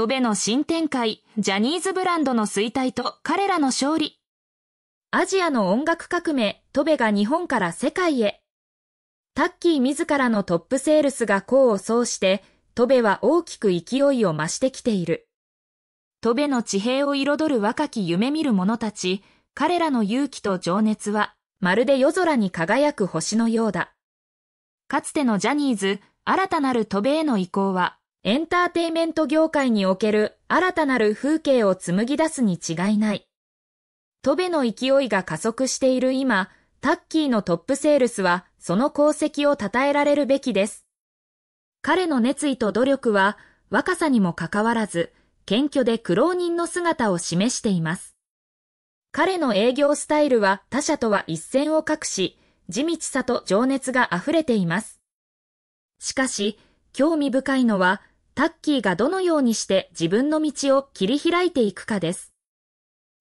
戸部の新展開、ジャニーズブランドの衰退と彼らの勝利。アジアの音楽革命、戸部が日本から世界へ。タッキー自らのトップセールスが功を奏して、戸部は大きく勢いを増してきている。戸部の地平を彩る若き夢見る者たち、彼らの勇気と情熱は、まるで夜空に輝く星のようだ。かつてのジャニーズ、新たなる戸部への移行は、エンターテイメント業界における新たなる風景を紡ぎ出すに違いない。トベの勢いが加速している今、タッキーのトップセールスはその功績を称えられるべきです。彼の熱意と努力は若さにもかかわらず、謙虚で苦労人の姿を示しています。彼の営業スタイルは他社とは一線を画し、地道さと情熱が溢れています。しかし、興味深いのは、タッキーがどのようにして自分の道を切り開いていくかです。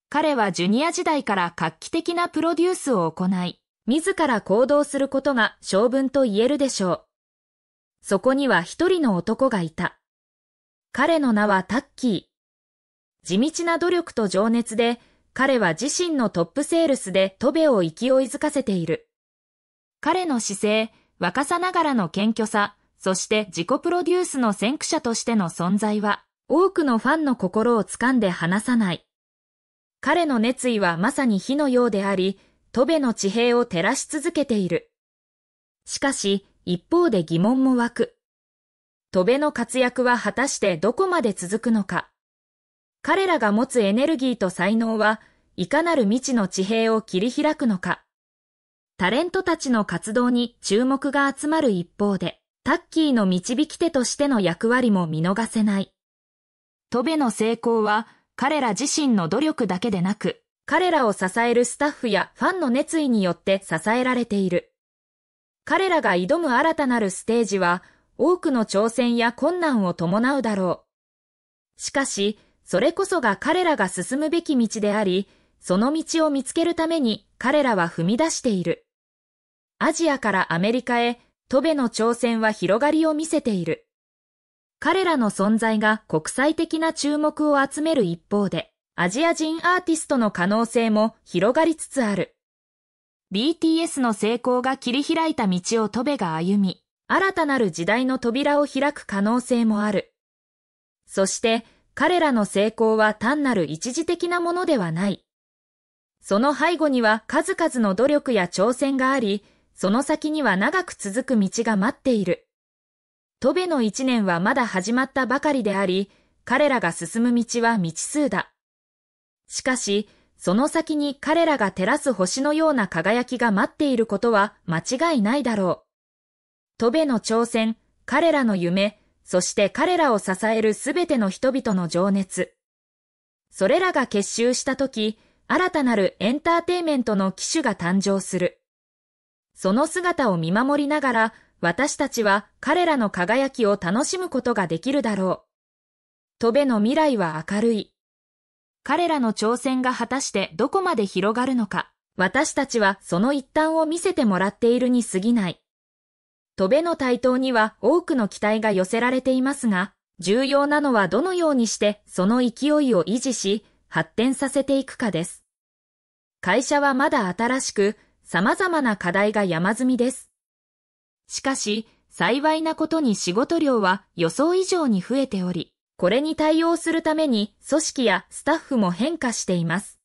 彼はジュニア時代から画期的なプロデュースを行い、自ら行動することが性分と言えるでしょう。そこには一人の男がいた。彼の名はタッキー。地道な努力と情熱で、彼は自身のトップセールスでトベを勢いづかせている。彼の姿勢、若さながらの謙虚さ、そして自己プロデュースの先駆者としての存在は、多くのファンの心を掴んで離さない。彼の熱意はまさに火のようであり、戸辺の地平を照らし続けている。しかし、一方で疑問も湧く。戸辺の活躍は果たしてどこまで続くのか。彼らが持つエネルギーと才能はいかなる未知の地平を切り開くのか。タレントたちの活動に注目が集まる一方で、タッキーの導き手としての役割も見逃せない。トベの成功は彼ら自身の努力だけでなく、彼らを支えるスタッフやファンの熱意によって支えられている。彼らが挑む新たなるステージは、多くの挑戦や困難を伴うだろう。しかし、それこそが彼らが進むべき道であり、その道を見つけるために彼らは踏み出している。アジアからアメリカへトベの挑戦は広がりを見せている。彼らの存在が国際的な注目を集める一方で、アジア人アーティストの可能性も広がりつつある。BTS の成功が切り開いた道をトベが歩み、新たなる時代の扉を開く可能性もある。そして、彼らの成功は単なる一時的なものではない。その背後には数々の努力や挑戦があり、その先には長く続く道が待っている。トベの一年はまだ始まったばかりであり、彼らが進む道は未知数だ。しかし、その先に彼らが照らす星のような輝きが待っていることは間違いないだろう。トベの挑戦、彼らの夢、そして彼らを支えるすべての人々の情熱。それらが結集したとき、新たなるエンターテイメントの機種が誕生する。その姿を見守りながら、私たちは彼らの輝きを楽しむことができるだろう。戸辺の未来は明るい。彼らの挑戦が果たしてどこまで広がるのか、私たちはその一端を見せてもらっているに過ぎない。戸辺の台頭には多くの期待が寄せられていますが、重要なのはどのようにしてその勢いを維持し、発展させていくかです。会社はまだ新しく、様々な課題が山積みです。しかし、幸いなことに仕事量は予想以上に増えており、これに対応するために組織やスタッフも変化しています。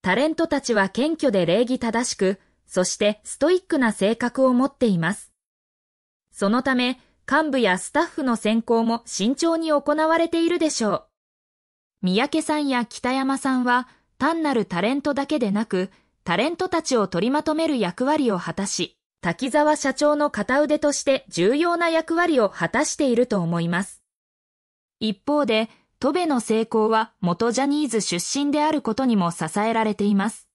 タレントたちは謙虚で礼儀正しく、そしてストイックな性格を持っています。そのため、幹部やスタッフの選考も慎重に行われているでしょう。三宅さんや北山さんは単なるタレントだけでなく、タレントたちを取りまとめる役割を果たし、滝沢社長の片腕として重要な役割を果たしていると思います。一方で、戸部の成功は元ジャニーズ出身であることにも支えられています。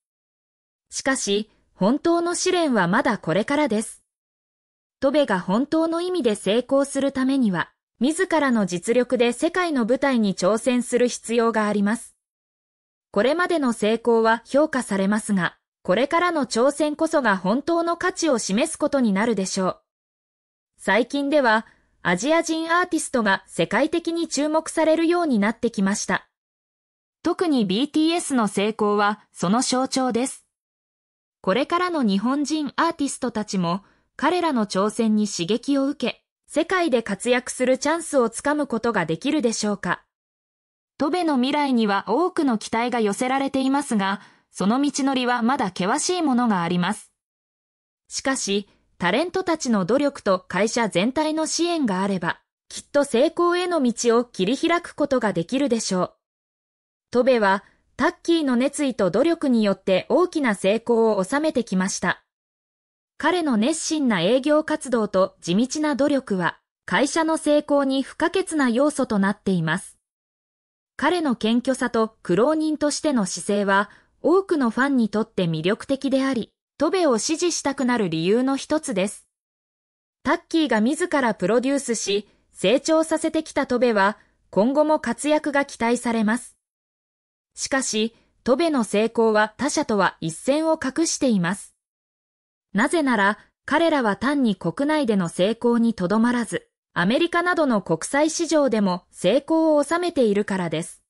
しかし、本当の試練はまだこれからです。戸部が本当の意味で成功するためには、自らの実力で世界の舞台に挑戦する必要があります。これまでの成功は評価されますが、これからの挑戦こそが本当の価値を示すことになるでしょう。最近では、アジア人アーティストが世界的に注目されるようになってきました。特に BTS の成功はその象徴です。これからの日本人アーティストたちも彼らの挑戦に刺激を受け、世界で活躍するチャンスをつかむことができるでしょうか。トベの未来には多くの期待が寄せられていますが、その道のりはまだ険しいものがあります。しかし、タレントたちの努力と会社全体の支援があれば、きっと成功への道を切り開くことができるでしょう。トベは、タッキーの熱意と努力によって大きな成功を収めてきました。彼の熱心な営業活動と地道な努力は、会社の成功に不可欠な要素となっています。彼の謙虚さと苦労人としての姿勢は、多くのファンにとって魅力的であり、トベを支持したくなる理由の一つです。タッキーが自らプロデュースし、成長させてきたトベは、今後も活躍が期待されます。しかし、トベの成功は他者とは一線を画しています。なぜなら、彼らは単に国内での成功にとどまらず、アメリカなどの国際市場でも成功を収めているからです。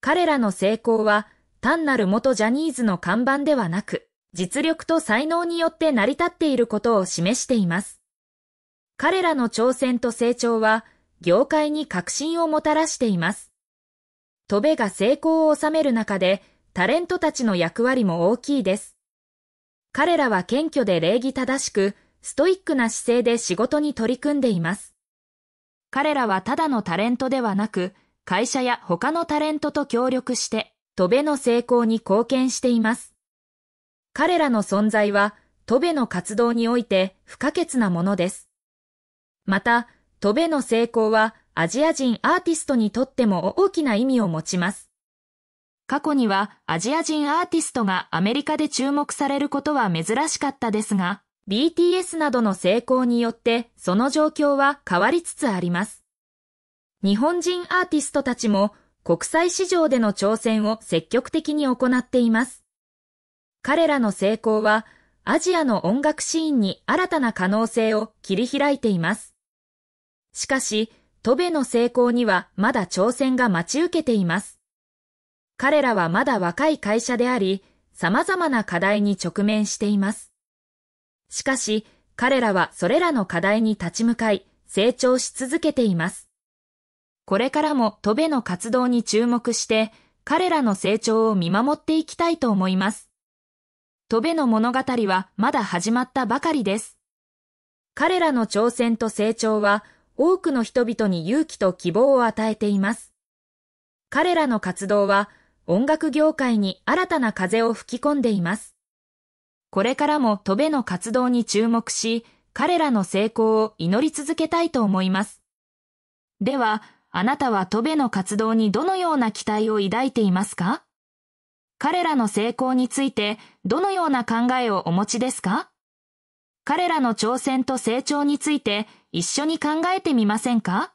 彼らの成功は単なる元ジャニーズの看板ではなく、実力と才能によって成り立っていることを示しています。彼らの挑戦と成長は、業界に革新をもたらしています。戸部が成功を収める中で、タレントたちの役割も大きいです。彼らは謙虚で礼儀正しく、ストイックな姿勢で仕事に取り組んでいます。彼らはただのタレントではなく、会社や他のタレントと協力して、戸ベの成功に貢献しています。彼らの存在は、戸ベの活動において不可欠なものです。また、戸ベの成功は、アジア人アーティストにとっても大きな意味を持ちます。過去にはアジア人アーティストがアメリカで注目されることは珍しかったですが、BTS などの成功によってその状況は変わりつつあります。日本人アーティストたちも国際市場での挑戦を積極的に行っています。彼らの成功は、アジアの音楽シーンに新たな可能性を切り開いています。しかし、トベの成功にはまだ挑戦が待ち受けています。彼らはまだ若い会社であり、様々な課題に直面しています。しかし、彼らはそれらの課題に立ち向かい、成長し続けています。これからもトベの活動に注目して、彼らの成長を見守っていきたいと思います。トベの物語はまだ始まったばかりです。彼らの挑戦と成長は、多くの人々に勇気と希望を与えています。彼らの活動は、音楽業界に新たな風を吹き込んでいます。これからもトベの活動に注目し、彼らの成功を祈り続けたいと思います。では、あなたはトベの活動にどのような期待を抱いていますか彼らの成功についてどのような考えをお持ちですか彼らの挑戦と成長について一緒に考えてみませんか